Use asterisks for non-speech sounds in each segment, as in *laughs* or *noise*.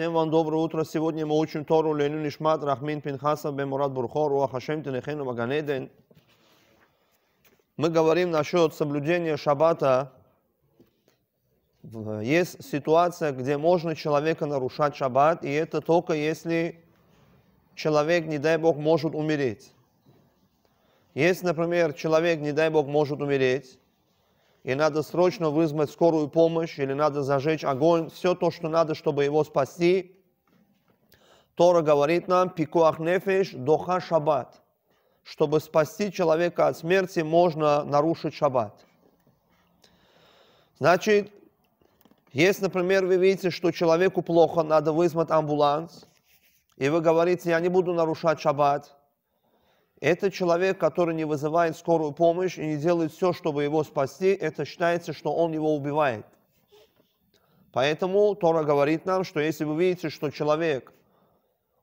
Всем вам доброе утро. Сегодня мы учим Тору Лену Нишмат Рахмин Пинхаса Бен Мурат Бурхор Уахашем Тенехену Маганеден. Мы говорим насчет соблюдения шаббата. Есть ситуация, где можно человека нарушать шаббат, и это только если человек, не дай Бог, может умереть. Если, например, человек, не дай Бог, может умереть, и надо срочно вызвать скорую помощь, или надо зажечь огонь, все то, что надо, чтобы его спасти. Тора говорит нам, пикуах нефеш, доха шаббат. Чтобы спасти человека от смерти, можно нарушить шаббат. Значит, если, например, вы видите, что человеку плохо, надо вызвать амбуланс, и вы говорите, я не буду нарушать шаббат, это человек, который не вызывает скорую помощь и не делает все, чтобы его спасти. Это считается, что он его убивает. Поэтому Тора говорит нам, что если вы видите, что человек,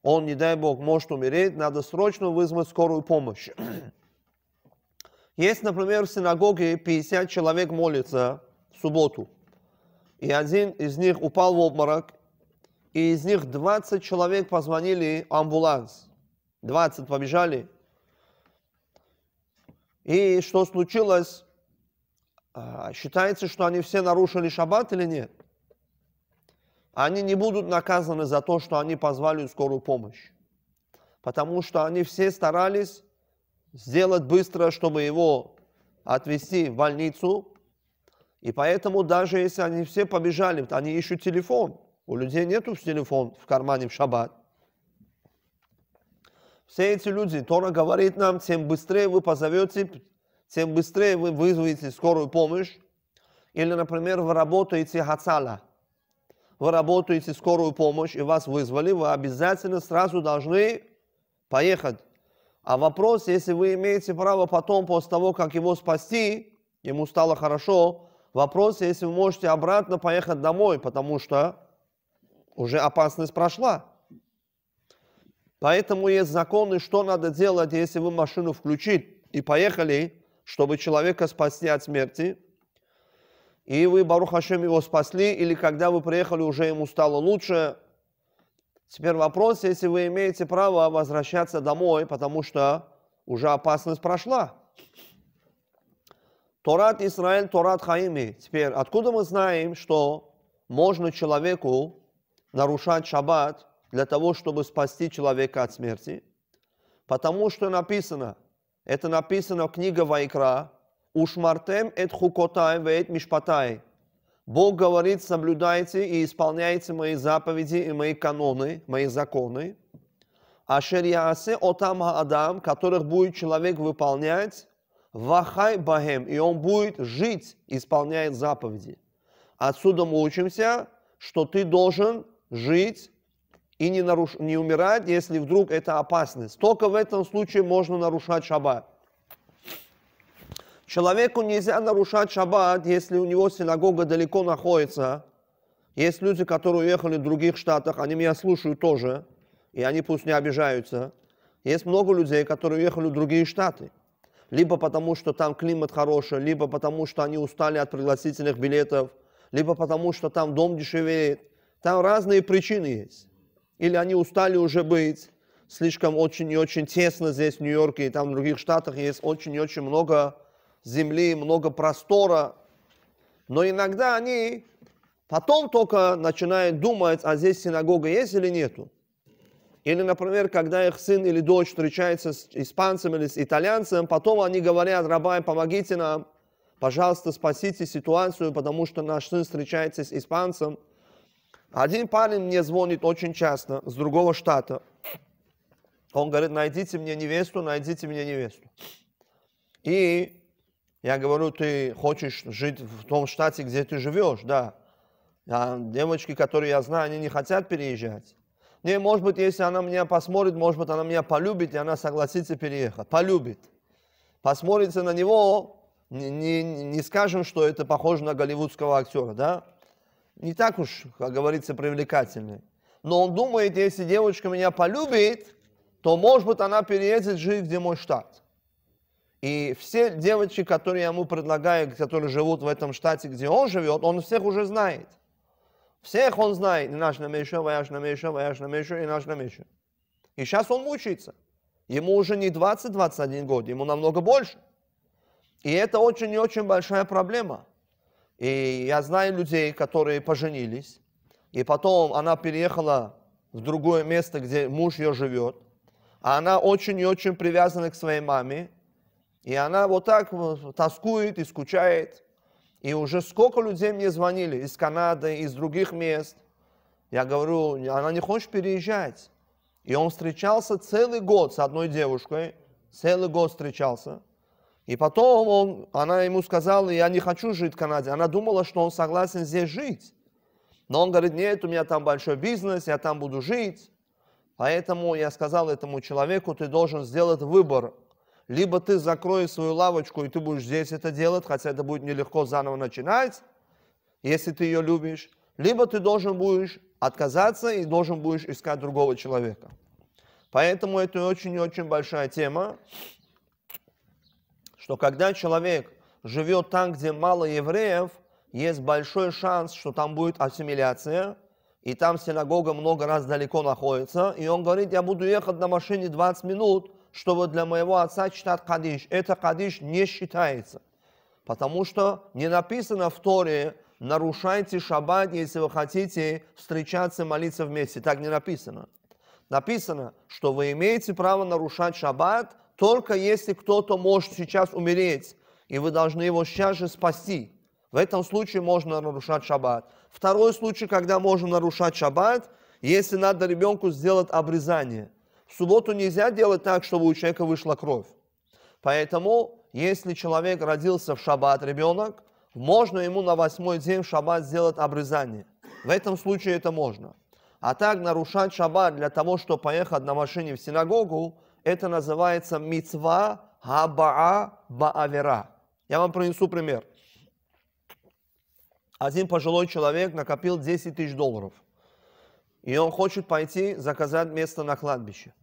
он, не дай Бог, может умереть, надо срочно вызвать скорую помощь. Есть, например, в синагоге 50 человек молится в субботу, и один из них упал в обморок, и из них 20 человек позвонили амбуланс. 20 побежали – и что случилось? А, считается, что они все нарушили шаббат или нет? Они не будут наказаны за то, что они позвали скорую помощь. Потому что они все старались сделать быстро, чтобы его отвезти в больницу. И поэтому даже если они все побежали, они ищут телефон. У людей нету телефон в кармане в шаббат. Все эти люди, Тора говорит нам, тем быстрее вы позовете, тем быстрее вы вызовете скорую помощь. Или, например, вы работаете хацала. Вы работаете скорую помощь, и вас вызвали, вы обязательно сразу должны поехать. А вопрос, если вы имеете право потом, после того, как его спасти, ему стало хорошо, вопрос, если вы можете обратно поехать домой, потому что уже опасность прошла. Поэтому есть законы, что надо делать, если вы машину включили и поехали, чтобы человека спасти от смерти. И вы, Барух Хашем, его спасли, или когда вы приехали, уже ему стало лучше. Теперь вопрос, если вы имеете право возвращаться домой, потому что уже опасность прошла. Торат Израиль, Торат Хаими. Теперь, откуда мы знаем, что можно человеку нарушать шаббат, для того, чтобы спасти человека от смерти. Потому что написано, это написано в книге Вайкра, «Ушмартем эт хукотай веет мишпатай». Бог говорит, соблюдайте и исполняйте мои заповеди и мои каноны, мои законы. Ашерьясе отам адам, которых будет человек выполнять, вахай бахем, и он будет жить, исполняет заповеди. Отсюда мы учимся, что ты должен жить, и не, наруш... не умирать, если вдруг это опасность. Только в этом случае можно нарушать шаббат. Человеку нельзя нарушать шаббат, если у него синагога далеко находится. Есть люди, которые уехали в других штатах, они меня слушают тоже, и они пусть не обижаются. Есть много людей, которые уехали в другие штаты. Либо потому, что там климат хороший, либо потому, что они устали от пригласительных билетов, либо потому, что там дом дешевеет. Там разные причины есть или они устали уже быть слишком очень и очень тесно здесь, в Нью-Йорке, и там в других штатах есть очень и очень много земли, много простора. Но иногда они потом только начинают думать, а здесь синагога есть или нету. Или, например, когда их сын или дочь встречается с испанцем или с итальянцем, потом они говорят, рабай, помогите нам, пожалуйста, спасите ситуацию, потому что наш сын встречается с испанцем один парень мне звонит очень часто с другого штата. Он говорит, найдите мне невесту, найдите мне невесту. И я говорю, ты хочешь жить в том штате, где ты живешь, да. А девочки, которые я знаю, они не хотят переезжать. Не, может быть, если она меня посмотрит, может быть, она меня полюбит, и она согласится переехать. Полюбит. посмотрится на него, не, не, не скажем, что это похоже на голливудского актера, да? не так уж, как говорится, привлекательный, Но он думает, если девочка меня полюбит, то, может быть, она переедет жить, где мой штат. И все девочки, которые я ему предлагаю, которые живут в этом штате, где он живет, он всех уже знает. Всех он знает. и Наш намеша, ваяш намеша, ваяш намеша и наш намеша. И сейчас он мучается. Ему уже не 20-21 год, ему намного больше. И это очень и очень большая проблема. И я знаю людей, которые поженились, и потом она переехала в другое место, где муж ее живет, а она очень и очень привязана к своей маме, и она вот так тоскует и скучает. И уже сколько людей мне звонили из Канады, из других мест. Я говорю, она не хочет переезжать. И он встречался целый год с одной девушкой, целый год встречался. И потом он, она ему сказала, я не хочу жить в Канаде. Она думала, что он согласен здесь жить. Но он говорит, нет, у меня там большой бизнес, я там буду жить. Поэтому я сказал этому человеку, ты должен сделать выбор. Либо ты закроешь свою лавочку, и ты будешь здесь это делать, хотя это будет нелегко заново начинать, если ты ее любишь. Либо ты должен будешь отказаться и должен будешь искать другого человека. Поэтому это очень и очень большая тема что когда человек живет там, где мало евреев, есть большой шанс, что там будет ассимиляция, и там синагога много раз далеко находится, и он говорит, я буду ехать на машине 20 минут, чтобы для моего отца читать кадиш. Это кадиш не считается, потому что не написано в Торе, нарушайте шаббат, если вы хотите встречаться и молиться вместе. Так не написано. Написано, что вы имеете право нарушать шаббат, только если кто-то может сейчас умереть, и вы должны его сейчас же спасти. В этом случае можно нарушать шаббат. Второй случай, когда можно нарушать шаббат, если надо ребенку сделать обрезание. В субботу нельзя делать так, чтобы у человека вышла кровь. Поэтому, если человек родился в шаббат, ребенок, можно ему на восьмой день в шаббат сделать обрезание. В этом случае это можно. А так нарушать шаббат для того, чтобы поехать на машине в синагогу, это называется мецва габаа баавера. Я вам принесу пример. Один пожилой человек накопил 10 тысяч долларов. И он хочет пойти заказать место на кладбище.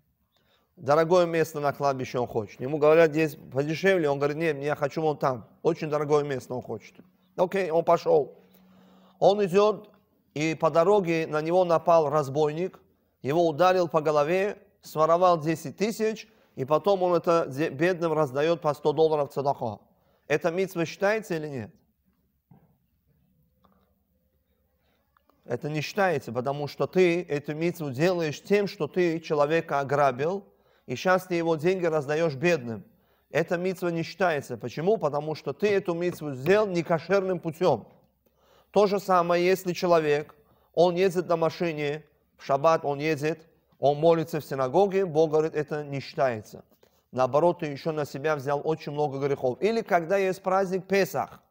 Дорогое место на кладбище он хочет. Ему говорят, здесь подешевле. Он говорит, нет, я хочу вон там. Очень дорогое место он хочет. Окей, он пошел. Он идет, и по дороге на него напал разбойник. Его ударил по голове, своровал 10 тысяч, и потом он это бедным раздает по 100 долларов цадахо. Это митцва считается или нет? Это не считается, потому что ты эту митцву делаешь тем, что ты человека ограбил, и сейчас ты его деньги раздаешь бедным. Эта митцва не считается. Почему? Потому что ты эту митцву сделал некошерным путем. То же самое, если человек, он ездит на машине, в шаббат он ездит, он молится в синагоге, Бог говорит, это не считается. Наоборот, ты еще на себя взял очень много грехов. Или когда есть праздник Песах.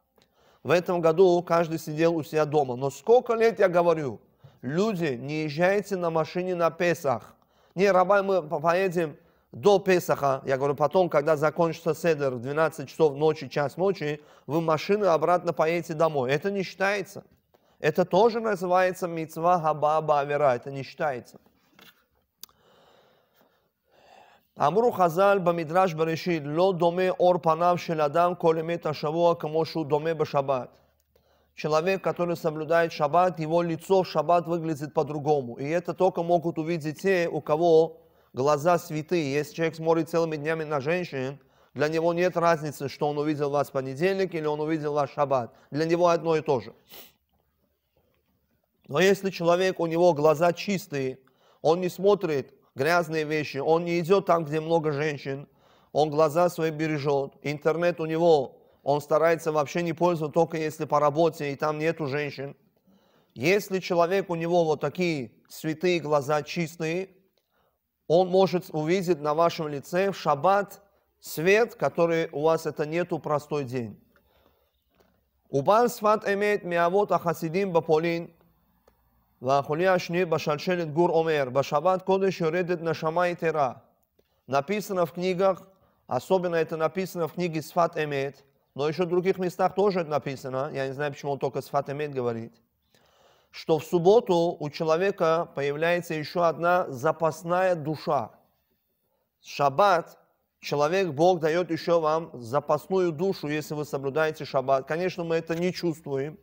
В этом году каждый сидел у себя дома. Но сколько лет я говорю, люди, не езжайте на машине на Песах. Не, рабай, мы поедем до Песаха, я говорю, потом, когда закончится седер в 12 часов ночи, час ночи, вы машины обратно поедете домой. Это не считается. Это тоже называется мецва хаба бавера, это не считается. אמרו חז"ל במדרש בראשית, לא דומה אור פניו של אדם כל ימית השבוע כמו שהוא דומה בשבת. Человек, который соблюдает шаббат, его лицо в шаббат выглядит по-другому. И это только могут увидеть те, у кого глаза святые. Если человек смотрит целыми днями на женщин, для него нет разницы, что он увидел вас в понедельник или он увидел вас в шаббат. Для него одно и то же. Но если человек, у него глаза чистые, он не смотрит грязные вещи, он не идет там, где много женщин, он глаза свои бережет, интернет у него, он старается вообще не пользоваться, только если по работе, и там нету женщин. Если человек, у него вот такие святые глаза чистые, он может увидеть на вашем лице в шаббат свет, который у вас это нету простой день. Убан сват имеет миавот ахасидим баполин – Лахуляшни Башаршелит Гур Омер, Башават Кодыш Юредит Нашама и Тера. Написано в книгах, особенно это написано в книге Сфат Эмет, но еще в других местах тоже это написано, я не знаю, почему он только Сфат Эмет говорит, что в субботу у человека появляется еще одна запасная душа. Шаббат, человек, Бог дает еще вам запасную душу, если вы соблюдаете шаббат. Конечно, мы это не чувствуем,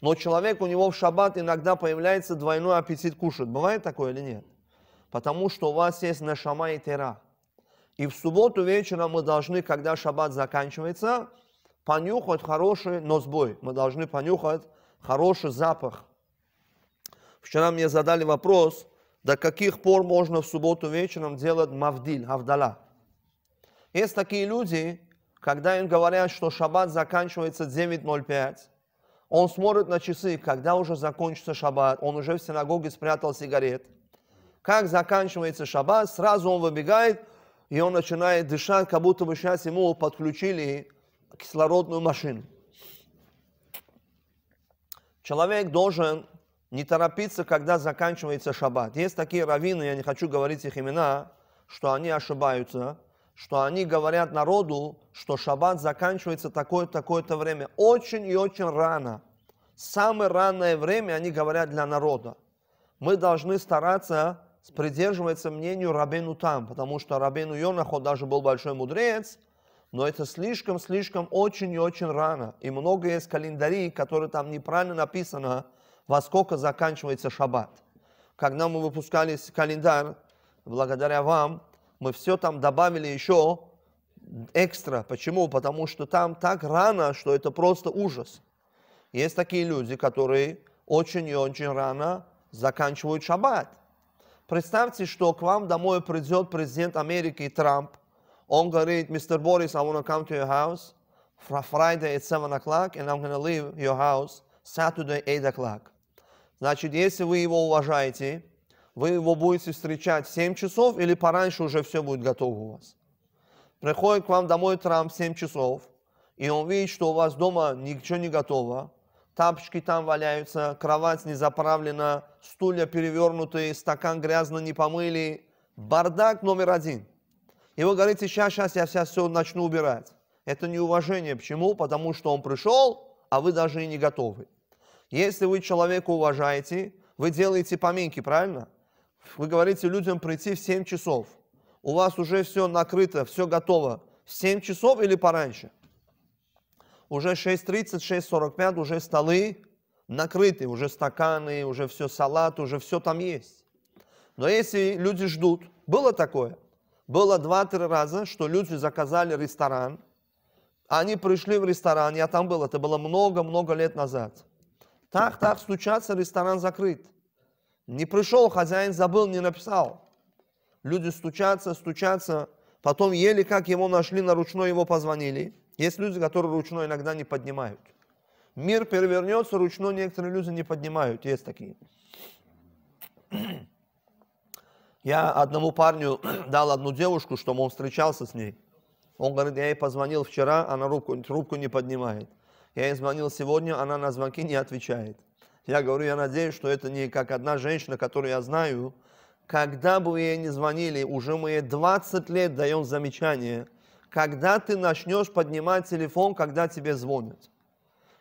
но человек, у него в шаббат иногда появляется двойной аппетит кушать. Бывает такое или нет? Потому что у вас есть нашама и тера. И в субботу вечером мы должны, когда шаббат заканчивается, понюхать хороший носбой. Мы должны понюхать хороший запах. Вчера мне задали вопрос, до каких пор можно в субботу вечером делать мавдиль, авдала. Есть такие люди, когда им говорят, что шаббат заканчивается 9.05, он смотрит на часы, когда уже закончится шаббат, он уже в синагоге спрятал сигарет. Как заканчивается шаббат, сразу он выбегает, и он начинает дышать, как будто бы сейчас ему подключили кислородную машину. Человек должен не торопиться, когда заканчивается шаббат. Есть такие раввины, я не хочу говорить их имена, что они ошибаются что они говорят народу, что шаббат заканчивается такое-то такое время. Очень и очень рано. Самое ранное время они говорят для народа. Мы должны стараться придерживаться мнению Рабену Там, потому что Рабену Йонахо даже был большой мудрец, но это слишком-слишком очень и очень рано. И много есть календарей, которые там неправильно написано, во сколько заканчивается шаббат. Когда мы выпускали календарь, благодаря вам, мы все там добавили еще экстра. Почему? Потому что там так рано, что это просто ужас. Есть такие люди, которые очень и очень рано заканчивают шаббат. Представьте, что к вам домой придет президент Америки Трамп. Он говорит, мистер Борис, I want to come to your house for Friday at 7 o'clock, and I'm going to leave your house Saturday 8 o'clock. Значит, если вы его уважаете, вы его будете встречать в 7 часов или пораньше уже все будет готово у вас. Приходит к вам домой Трамп в 7 часов, и он видит, что у вас дома ничего не готово, тапочки там валяются, кровать не заправлена, стулья перевернутые, стакан грязно не помыли. Бардак номер один. И вы говорите, сейчас, сейчас я сейчас все начну убирать. Это неуважение. Почему? Потому что он пришел, а вы даже и не готовы. Если вы человека уважаете, вы делаете поминки, правильно? Вы говорите людям прийти в 7 часов. У вас уже все накрыто, все готово. В 7 часов или пораньше? Уже 6.30, 6.45, уже столы накрыты, уже стаканы, уже все салат, уже все там есть. Но если люди ждут, было такое, было 2-3 раза, что люди заказали ресторан, они пришли в ресторан, я там был, это было много-много лет назад. Так, так, стучаться, ресторан закрыт. Не пришел хозяин, забыл, не написал. Люди стучатся, стучатся, потом еле как его нашли, на ручной его позвонили. Есть люди, которые ручно иногда не поднимают. Мир перевернется, ручно некоторые люди не поднимают. Есть такие. *clears throat* Я одному парню *clears throat* дал одну девушку, чтобы он встречался с ней. Он говорит, я ей позвонил вчера, она руку, трубку не поднимает. Я ей звонил сегодня, она на звонки не отвечает. Я говорю, я надеюсь, что это не как одна женщина, которую я знаю. Когда бы ей не звонили, уже мы ей 20 лет даем замечание. Когда ты начнешь поднимать телефон, когда тебе звонят?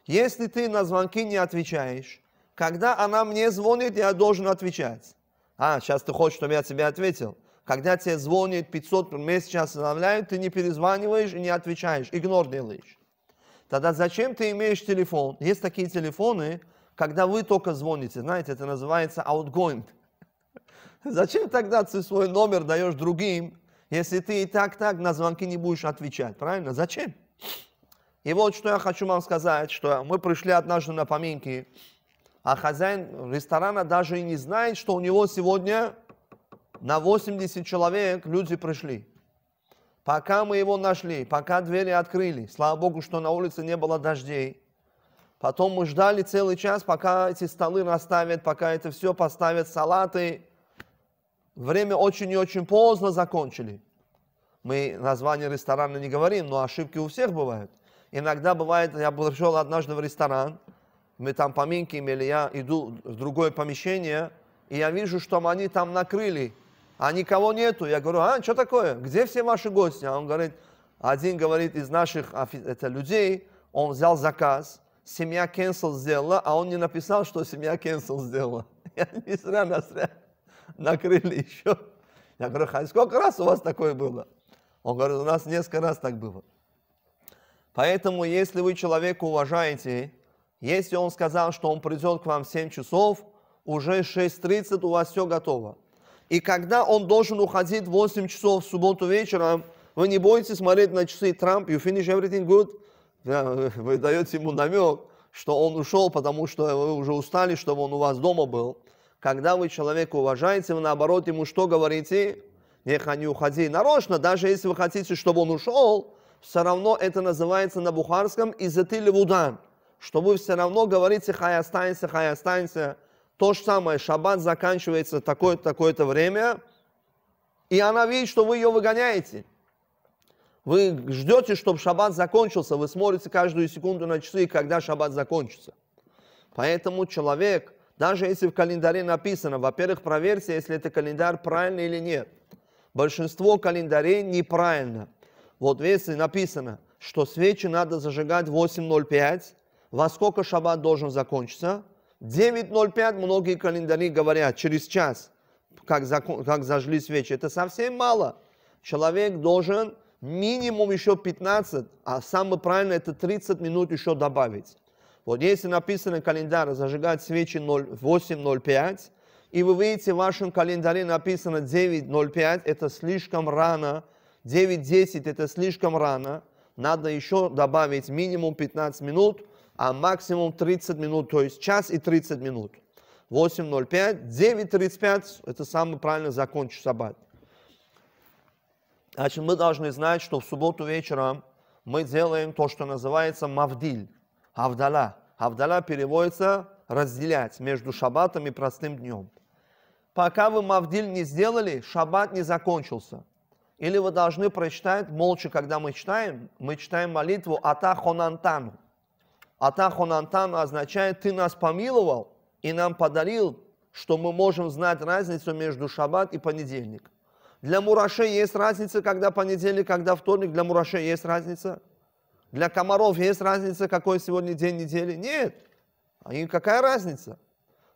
Если ты на звонки не отвечаешь, когда она мне звонит, я должен отвечать. А, сейчас ты хочешь, чтобы я тебе ответил. Когда тебе звонит 500 месяц сейчас оставляют, ты не перезваниваешь и не отвечаешь, игнор делаешь. Тогда зачем ты имеешь телефон? Есть такие телефоны, когда вы только звоните, знаете, это называется outgoing. *laughs* Зачем тогда ты свой номер даешь другим, если ты и так так на звонки не будешь отвечать, правильно? Зачем? И вот что я хочу вам сказать, что мы пришли однажды на поминки, а хозяин ресторана даже и не знает, что у него сегодня на 80 человек люди пришли. Пока мы его нашли, пока двери открыли, слава богу, что на улице не было дождей – Потом мы ждали целый час, пока эти столы расставят, пока это все поставят, салаты. Время очень и очень поздно закончили. Мы название ресторана не говорим, но ошибки у всех бывают. Иногда бывает, я пришел однажды в ресторан, мы там поминки имели, я иду в другое помещение, и я вижу, что они там накрыли, а никого нету. Я говорю, а, что такое? Где все ваши гости? А он говорит, один говорит из наших это, людей, он взял заказ – семья cancel сделала, а он не написал, что семья cancel сделала. *laughs* И они зря нас накрыли еще. Я говорю, Хай, сколько раз у вас такое было? Он говорит, у нас несколько раз так было. Поэтому, если вы человека уважаете, если он сказал, что он придет к вам в 7 часов, уже 6.30 у вас все готово. И когда он должен уходить в 8 часов в субботу вечером, вы не будете смотреть на часы Трамп, you finish everything good, *laughs* Вы даете ему намек, что он ушел, потому что вы уже устали, чтобы он у вас дома был. Когда вы человека уважаете, вы наоборот ему что говорите? Неха не уходи. Нарочно, даже если вы хотите, чтобы он ушел, все равно это называется на бухарском изатили вудан, что вы все равно говорите хай останься, хай останься. То же самое, шаббат заканчивается такое-то время, и она видит, что вы ее выгоняете. Вы ждете, чтобы шаббат закончился, вы смотрите каждую секунду на часы, когда шаббат закончится. Поэтому человек, даже если в календаре написано, во-первых, проверьте, если это календарь правильный или нет. Большинство календарей неправильно. Вот если написано, что свечи надо зажигать 8.05, во сколько шаббат должен закончиться? 9.05 многие календари говорят, через час, как, закон, как зажгли свечи. Это совсем мало. Человек должен минимум еще 15, а самое правильное это 30 минут еще добавить. Вот если написано календарь зажигать свечи 08:05, и вы видите, в вашем календаре написано 9.05, это слишком рано, 9.10 это слишком рано, надо еще добавить минимум 15 минут, а максимум 30 минут, то есть час и 30 минут. 8.05, 9.35, это самое правильно закончить саббат. Значит, мы должны знать, что в субботу вечером мы делаем то, что называется мавдиль, авдала. Авдала переводится разделять между шаббатом и простым днем. Пока вы мавдиль не сделали, шаббат не закончился. Или вы должны прочитать молча, когда мы читаем, мы читаем молитву Ата Хонантану. Ата Хонантану означает «Ты нас помиловал и нам подарил, что мы можем знать разницу между шаббат и понедельник». Для мурашей есть разница, когда понедельник, когда вторник. Для мурашей есть разница. Для комаров есть разница, какой сегодня день недели. Нет. А и какая разница?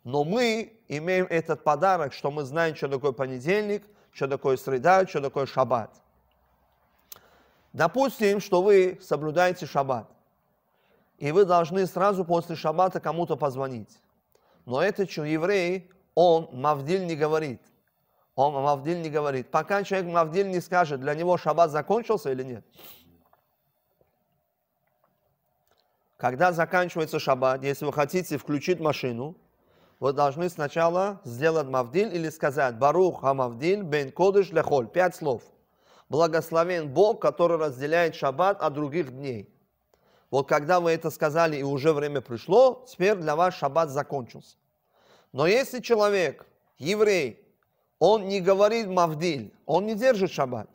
Но мы имеем этот подарок, что мы знаем, что такое понедельник, что такое среда, что такое шаббат. Допустим, что вы соблюдаете шаббат, и вы должны сразу после шаббата кому-то позвонить. Но этот еврей, он мавдиль не говорит – а он Мавдиль не говорит. Пока человек Мавдиль не скажет, для него шаббат закончился или нет. Когда заканчивается шаббат, если вы хотите включить машину, вы должны сначала сделать мавдиль или сказать «Барух хамавдиль бен кодыш лехоль». Пять слов. Благословен Бог, который разделяет шаббат от других дней. Вот когда вы это сказали и уже время пришло, теперь для вас шаббат закончился. Но если человек, еврей, он не говорит мавдиль, он не держит шаббат.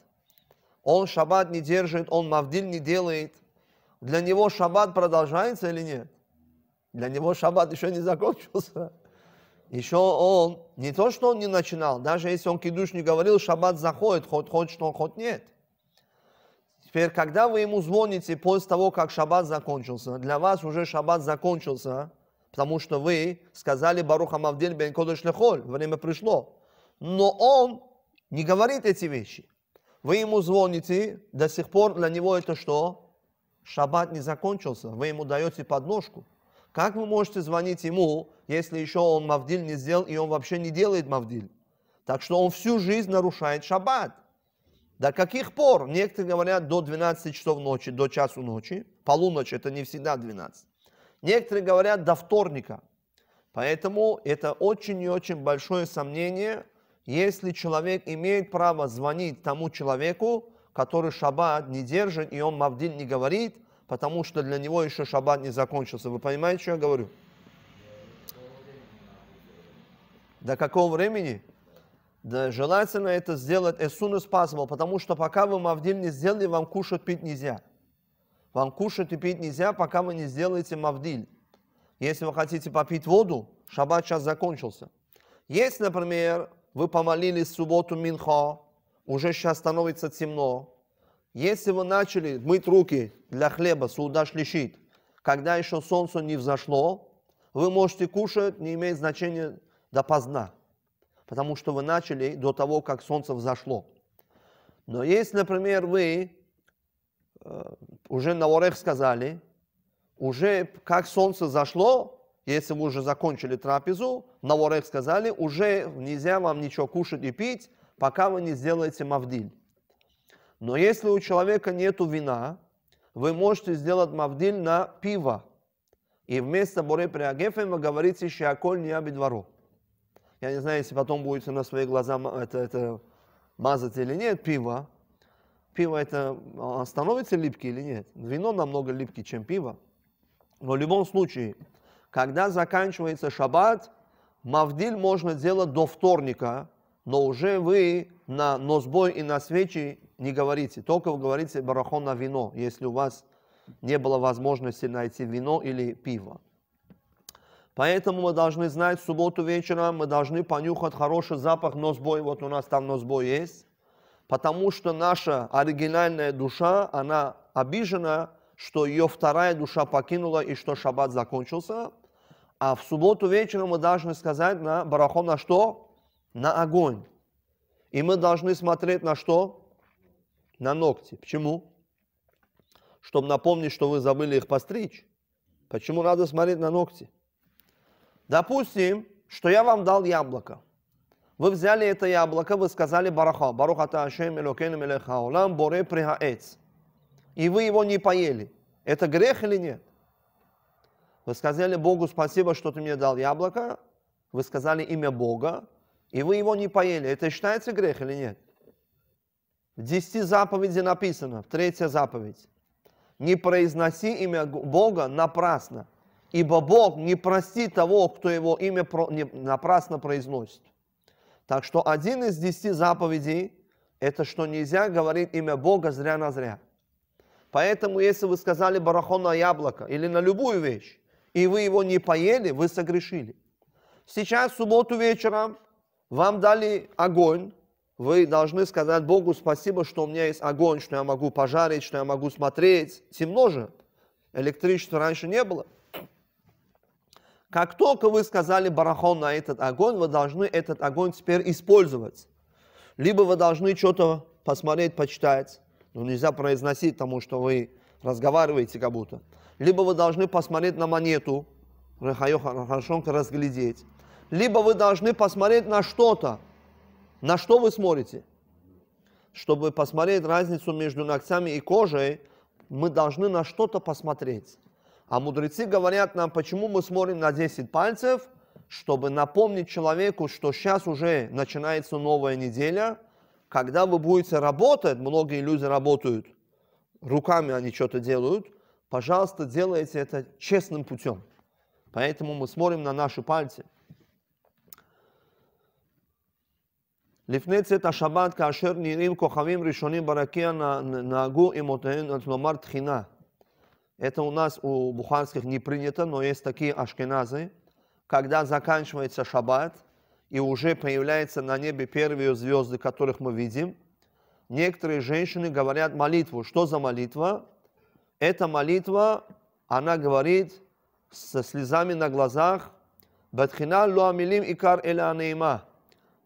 Он шаббат не держит, он мавдиль не делает. Для него шаббат продолжается или нет? Для него шаббат еще не закончился. Еще он, не то, что он не начинал, даже если он кидуш не говорил, шаббат заходит, хоть хочет он, хоть нет. Теперь, когда вы ему звоните после того, как шаббат закончился, для вас уже шаббат закончился, потому что вы сказали Баруха Мавдиль Бен Кодыш Лехоль, время пришло но он не говорит эти вещи. Вы ему звоните, до сих пор для него это что? Шаббат не закончился, вы ему даете подножку. Как вы можете звонить ему, если еще он мавдиль не сделал, и он вообще не делает мавдиль? Так что он всю жизнь нарушает шаббат. До каких пор? Некоторые говорят до 12 часов ночи, до часу ночи. Полуночь это не всегда 12. Некоторые говорят до вторника. Поэтому это очень и очень большое сомнение, если человек имеет право звонить тому человеку, который шаббат не держит, и он мавдин не говорит, потому что для него еще шаббат не закончился. Вы понимаете, что я говорю? До какого времени? Да, желательно это сделать as soon as possible, потому что пока вы мавдиль не сделали, вам кушать пить нельзя. Вам кушать и пить нельзя, пока вы не сделаете мавдиль. Если вы хотите попить воду, шаббат сейчас закончился. Есть, например, вы помолились в субботу Минха, уже сейчас становится темно. Если вы начали мыть руки для хлеба, суда шлищит, когда еще солнце не взошло, вы можете кушать, не имеет значения допоздна, потому что вы начали до того, как солнце взошло. Но если, например, вы э, уже на Орех сказали, уже как солнце зашло, если вы уже закончили трапезу, на ворек сказали, уже нельзя вам ничего кушать и пить, пока вы не сделаете мавдиль. Но если у человека нет вина, вы можете сделать мавдиль на пиво. И вместо Боре Приагефем вы говорите «Шиаколь не двору». Я не знаю, если потом будете на свои глаза это, это мазать или нет, пиво. Пиво это а, становится липким или нет? Вино намного липкий, чем пиво. Но в любом случае, когда заканчивается шаббат, мавдиль можно делать до вторника, но уже вы на носбой и на свечи не говорите, только вы говорите барахон на вино, если у вас не было возможности найти вино или пиво. Поэтому мы должны знать, в субботу вечером мы должны понюхать хороший запах носбой, вот у нас там носбой есть, потому что наша оригинальная душа, она обижена, что ее вторая душа покинула и что шаббат закончился – а в субботу вечером мы должны сказать на барахон на что? На огонь. И мы должны смотреть на что? На ногти. Почему? Чтобы напомнить, что вы забыли их постричь. Почему надо смотреть на ногти? Допустим, что я вам дал яблоко. Вы взяли это яблоко, вы сказали бараха, барухата ашем элокейну мелехаулам боре прихаэц. И вы его не поели. Это грех или нет? Вы сказали Богу спасибо, что ты мне дал яблоко, вы сказали имя Бога, и вы его не поели. Это считается грех или нет? В десяти заповеди написано, в третья заповедь. Не произноси имя Бога напрасно, ибо Бог не простит того, кто его имя напрасно произносит. Так что один из десяти заповедей – это что нельзя говорить имя Бога зря на зря. Поэтому, если вы сказали барахон на яблоко или на любую вещь, и вы его не поели, вы согрешили. Сейчас, в субботу вечером, вам дали огонь, вы должны сказать Богу спасибо, что у меня есть огонь, что я могу пожарить, что я могу смотреть. Темно же, электричества раньше не было. Как только вы сказали барахон на этот огонь, вы должны этот огонь теперь использовать. Либо вы должны что-то посмотреть, почитать. Но нельзя произносить потому что вы разговариваете как будто либо вы должны посмотреть на монету, хорошенько разглядеть, либо вы должны посмотреть на что-то. На что вы смотрите? Чтобы посмотреть разницу между ногтями и кожей, мы должны на что-то посмотреть. А мудрецы говорят нам, почему мы смотрим на 10 пальцев, чтобы напомнить человеку, что сейчас уже начинается новая неделя, когда вы будете работать, многие люди работают, руками они что-то делают – Пожалуйста, делайте это честным путем. Поэтому мы смотрим на наши пальцы. לפני צאת השבת, כאשר נראים כוכבים ראשונים ברקיע, נהגו עמותיהם, כלומר תחינה. Это у нас у бухарских не принято, но есть такие ашкеназы. Когда заканчивается шаббат, и уже появляются на небе первые звезды, которых мы видим, некоторые женщины говорят молитву. Что за молитва? эта молитва, она говорит со слезами на глазах, בתחינה לא икар עיקר אלא הנעימה,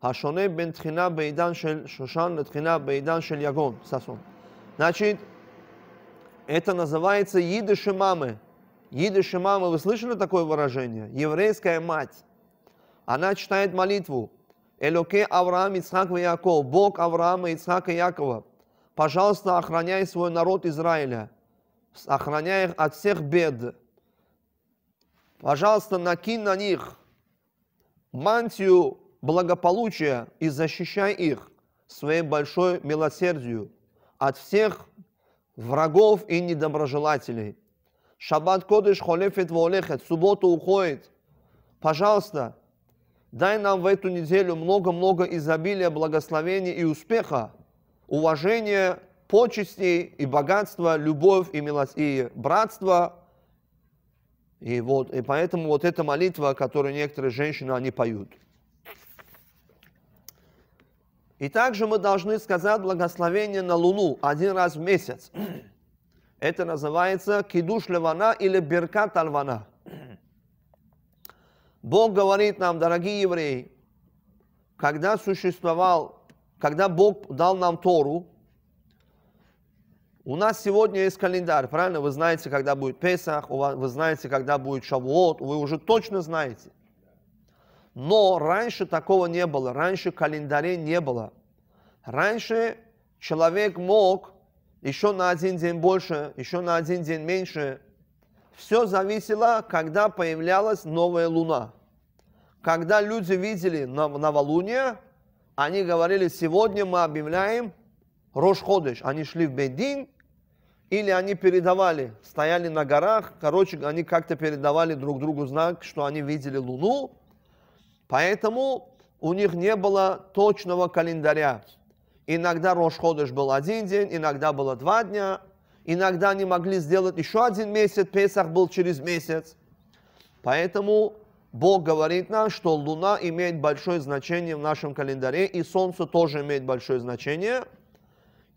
השונה бейдан תחינה בעידן של שושן לתחינה בעידן של Значит, это называется идыши мамы. Идыши мамы, вы слышали такое выражение? Еврейская мать. Она читает молитву. Элоке Авраам, Ицхак и Яков, Бог Авраама, Ицхака и Якова, пожалуйста, охраняй свой народ Израиля – сохраняй их от всех бед. Пожалуйста, накинь на них мантию благополучия и защищай их своей большой милосердию от всех врагов и недоброжелателей. Шаббат Кодыш холефет волехет, суббота уходит. Пожалуйста, дай нам в эту неделю много-много изобилия, благословения и успеха, уважения почести и богатство, любовь и, милость, и братство. И, вот, и поэтому вот эта молитва, которую некоторые женщины, они поют. И также мы должны сказать благословение на Луну один раз в месяц. Это называется кидуш левана или беркат алвана. Бог говорит нам, дорогие евреи, когда существовал, когда Бог дал нам Тору, у нас сегодня есть календарь, правильно? Вы знаете, когда будет Песах, вы знаете, когда будет Шавуот, вы уже точно знаете. Но раньше такого не было, раньше календарей не было. Раньше человек мог еще на один день больше, еще на один день меньше. Все зависело, когда появлялась новая луна. Когда люди видели новолуние, они говорили, сегодня мы объявляем Рошходыш. Они шли в Бедин или они передавали, стояли на горах, короче, они как-то передавали друг другу знак, что они видели Луну, поэтому у них не было точного календаря. Иногда Рошходыш был один день, иногда было два дня, иногда они могли сделать еще один месяц, Песах был через месяц. Поэтому Бог говорит нам, что Луна имеет большое значение в нашем календаре, и Солнце тоже имеет большое значение –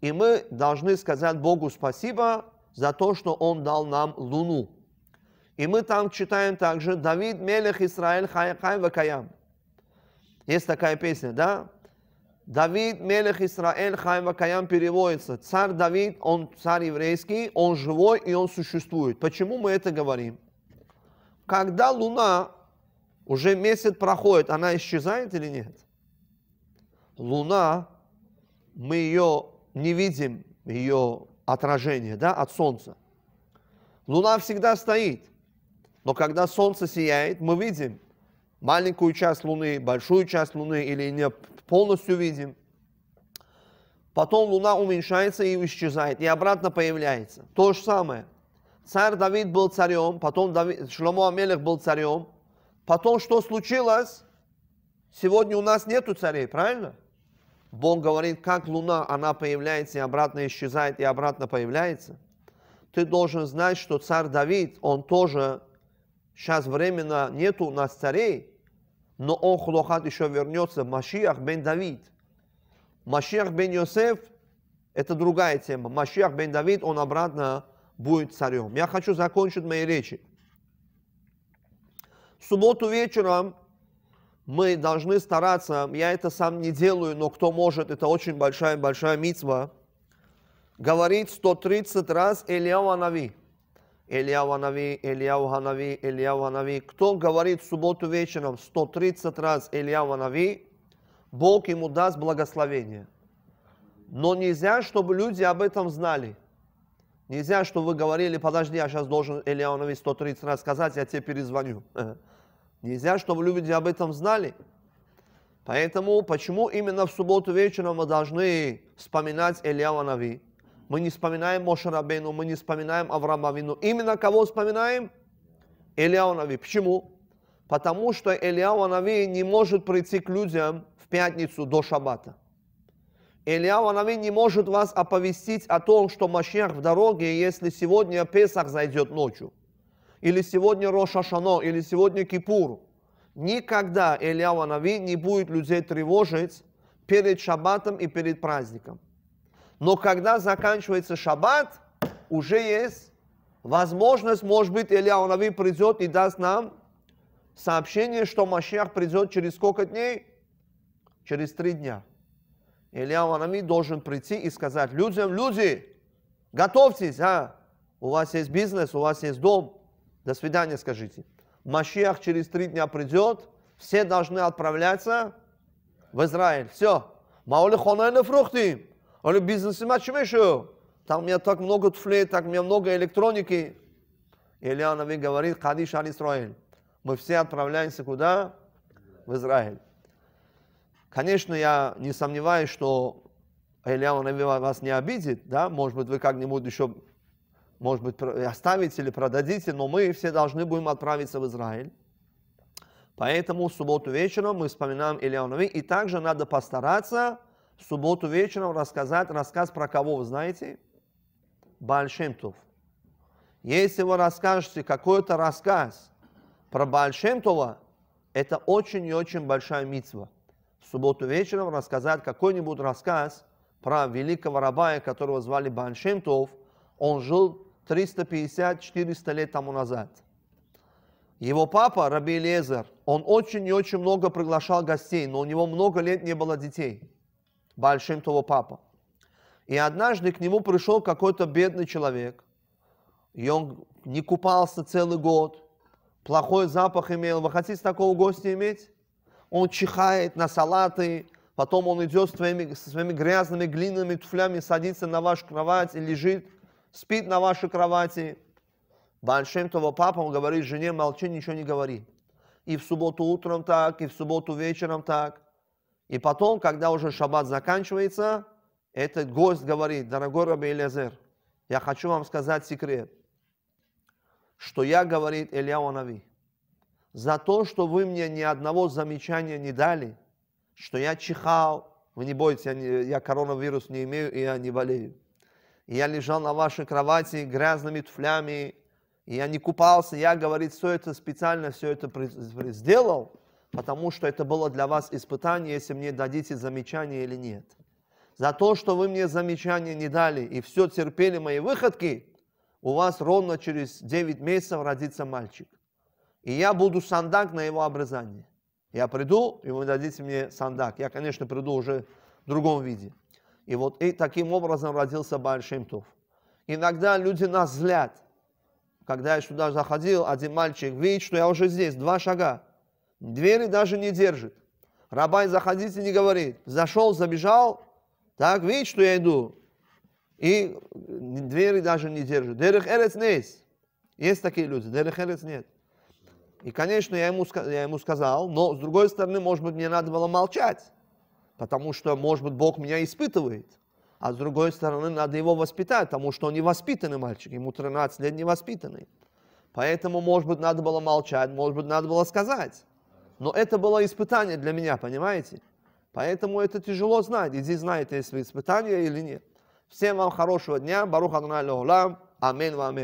и мы должны сказать Богу спасибо за то, что Он дал нам луну. И мы там читаем также «Давид, мелех Исраэль, хаяхай вакаям». Есть такая песня, да? Давид, мелех Исраэль, хай вакаям переводится. Царь Давид, он царь еврейский, он живой и он существует. Почему мы это говорим? Когда луна уже месяц проходит, она исчезает или нет? Луна, мы ее не видим ее отражение да, от солнца. Луна всегда стоит, но когда солнце сияет, мы видим маленькую часть Луны, большую часть Луны или не полностью видим. Потом Луна уменьшается и исчезает, и обратно появляется. То же самое. Царь Давид был царем, потом Давид, Шломо Амелех был царем. Потом что случилось? Сегодня у нас нету царей, правильно? Бог говорит, как луна, она появляется и обратно исчезает, и обратно появляется. Ты должен знать, что царь Давид, он тоже, сейчас временно нету у нас царей, но он, Хулохат, еще вернется, Машиах бен Давид. Машиах бен Йосеф, это другая тема. Машиах бен Давид, он обратно будет царем. Я хочу закончить мои речи. В субботу вечером мы должны стараться, я это сам не делаю, но кто может, это очень большая-большая митва, говорит 130 раз Элиава Нави, Элиава Нави, Элиава Нави, Элиава Нави. Кто говорит в субботу вечером 130 раз Элиава Нави, Бог ему даст благословение. Но нельзя, чтобы люди об этом знали. Нельзя, чтобы вы говорили, подожди, я сейчас должен Ильяу Анави 130 раз сказать, я тебе перезвоню. *laughs* Нельзя, чтобы люди об этом знали. Поэтому почему именно в субботу вечером мы должны вспоминать Ильява Нави? Мы не вспоминаем Мошарабейну, мы не вспоминаем Авраамовину. Именно кого вспоминаем? Ильяу Нави. Почему? Потому что Ильяу Нави не может прийти к людям в пятницу до шаббата. Ильяу Нави не может вас оповестить о том, что Машех в дороге, если сегодня Песах зайдет ночью или сегодня Рош Ашано, или сегодня Кипур. Никогда Илья Ванави не будет людей тревожить перед шаббатом и перед праздником. Но когда заканчивается шаббат, уже есть возможность, может быть, Илья Ванави придет и даст нам сообщение, что Машиах придет через сколько дней? Через три дня. Илья Ванави должен прийти и сказать людям, люди, готовьтесь, а, у вас есть бизнес, у вас есть дом, до свидания, скажите. Машиах через три дня придет, все должны отправляться в Израиль. Все. Маули хонайны фрукты. Или бизнесмен чмешу. Там у меня так много туфлей, так у меня много электроники. Илья Нави говорит, Хадиш Али Исраиль. Мы все отправляемся куда? В Израиль. Конечно, я не сомневаюсь, что Илья вас не обидит, да, может быть, вы как-нибудь еще может быть, оставите или продадите, но мы все должны будем отправиться в Израиль. Поэтому в субботу вечером мы вспоминаем Илья И также надо постараться в субботу вечером рассказать рассказ про кого, вы знаете? Бальшемтов. Если вы расскажете какой-то рассказ про Бальшемтова, это очень и очень большая митва. В субботу вечером рассказать какой-нибудь рассказ про великого раба, которого звали Бальшемтов. Он жил 350-400 лет тому назад. Его папа, Раби Лезер, он очень и очень много приглашал гостей, но у него много лет не было детей. Большим того папа. И однажды к нему пришел какой-то бедный человек, и он не купался целый год, плохой запах имел. Вы хотите такого гостя иметь? Он чихает на салаты, потом он идет с своими, своими грязными глиняными туфлями, садится на ваш кровать и лежит спит на вашей кровати. Большим того папа говорит жене, молчи, ничего не говори. И в субботу утром так, и в субботу вечером так. И потом, когда уже шаббат заканчивается, этот гость говорит, дорогой Раби Элизер, я хочу вам сказать секрет, что я, говорит Илья Анави, за то, что вы мне ни одного замечания не дали, что я чихал, вы не бойтесь, я, не, я коронавирус не имею и я не болею и я лежал на вашей кровати грязными туфлями, и я не купался, я, говорит, все это специально, все это сделал, потому что это было для вас испытание, если мне дадите замечание или нет. За то, что вы мне замечание не дали и все терпели мои выходки, у вас ровно через 9 месяцев родится мальчик. И я буду сандак на его обрезание. Я приду, и вы дадите мне сандак. Я, конечно, приду уже в другом виде. И вот и таким образом родился Баль Туф. Иногда люди нас злят. Когда я сюда заходил, один мальчик видит, что я уже здесь, два шага. Двери даже не держит. Рабай, заходите, не говорит. Зашел, забежал, так, видит, что я иду. И двери даже не держит. Дерех эрец нейс. Есть такие люди, дерех эрец нет. И, конечно, я ему, я ему сказал, но, с другой стороны, может быть, мне надо было молчать потому что, может быть, Бог меня испытывает. А с другой стороны, надо его воспитать, потому что он невоспитанный мальчик, ему 13 лет невоспитанный. Поэтому, может быть, надо было молчать, может быть, надо было сказать. Но это было испытание для меня, понимаете? Поэтому это тяжело знать. Иди знаете, если испытание или нет. Всем вам хорошего дня. Баруха Аминь вам